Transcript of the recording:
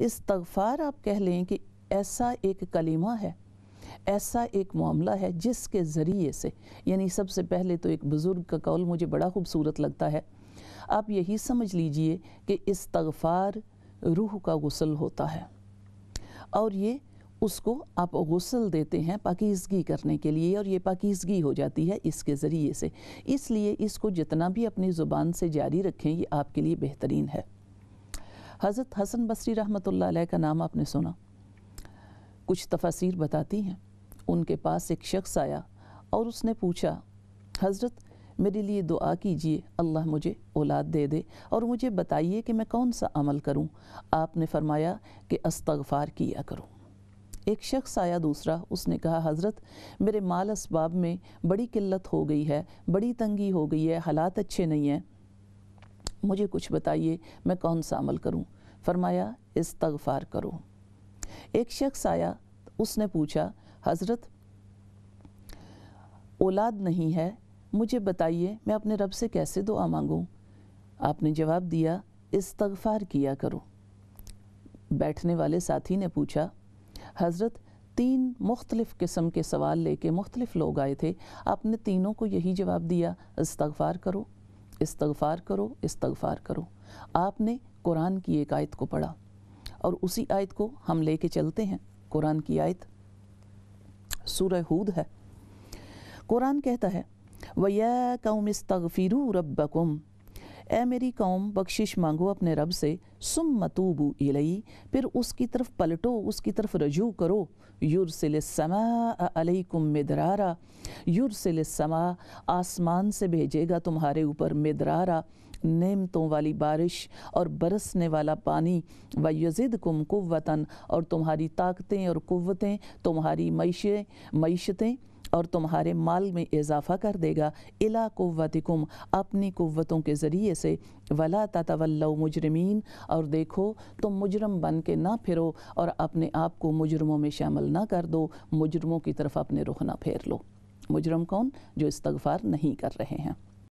इस्तगफ़ार आप कह लें कि ऐसा एक कलीमा है ऐसा एक मामला है जिसके ज़रिए से यानी सबसे पहले तो एक बुज़ुर्ग का कौल मुझे बड़ा खूबसूरत लगता है आप यही समझ लीजिए कि इस्तगफ़ार रूह का गसल होता है और ये उसको आप गसल देते हैं पाकिजगी करने के लिए और ये पाकिजगी हो जाती है इसके ज़रिए से इसलिए इसको जितना भी अपनी ज़ुबान से जारी रखें ये आपके लिए बेहतरीन है हज़रत हसन बसरी रहमत का नाम आपने सुना कुछ तफसर बताती हैं उनके पास एक शख्स आया और उसने पूछा हज़रत मेरे लिए दुआ कीजिए अल्लाह मुझे औलाद दे दे और मुझे बताइए कि मैं कौन सा अमल करूं आपने फरमाया कि अस्तगफार किया करूं एक शख्स आया दूसरा उसने कहा हज़रत मेरे माल इसबाब में बड़ी किल्लत हो गई है बड़ी तंगी हो गई है हालात अच्छे नहीं हैं मुझे कुछ बताइए मैं कौन सा अमल करूँ फरमाया तगफार करो एक शख्स आया उसने पूछा हज़रत औलाद नहीं है मुझे बताइए मैं अपने रब से कैसे दुआ मांगूँ आपने जवाब दिया तगफार किया करो बैठने वाले साथी ने पूछा हज़रत तीन मुख्तलिफ़ किस्म के सवाल लेके मुख्तलिफ़ लोग आए थे आपने तीनों को यही जवाब दिया इस्तगफार करो इस्तगफार करो तगफार करो आपने कुरान की एक आयत को पढ़ा और उसी आयत को हम लेके चलते हैं कुरान की आयत सूरह हूद है कुरान कहता है वया कौम इस्तगफिरू रब्बकुम ए मेरी कौम बख्शिश मांगो अपने रब से सुम मतूबू इलई फिर उसकी तरफ पलटो उसकी तरफ रजू करो सिले समा मिदरारा सिले समा आसमान से भेजेगा तुम्हारे ऊपर मिदरारा नेमतों वाली बारिश और बरसने वाला पानी व यजिद कुम कुतन और तुम्हारी ताकतें और कुतें तुम्हारी मैशें मैशतें और तुम्हारे माल में इजाफा कर देगा इला कुम अपनी कुतों के ज़रिए से वला ततवल्लो मुजरमीन और देखो तुम मुजरम बन के ना फिरो और अपने आप को मुजरमों में शामिल ना कर दो मुजरमों की तरफ अपने रुख ना फेर लो मुजरम कौन जो इस्तगफार नहीं कर रहे हैं